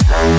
Hey.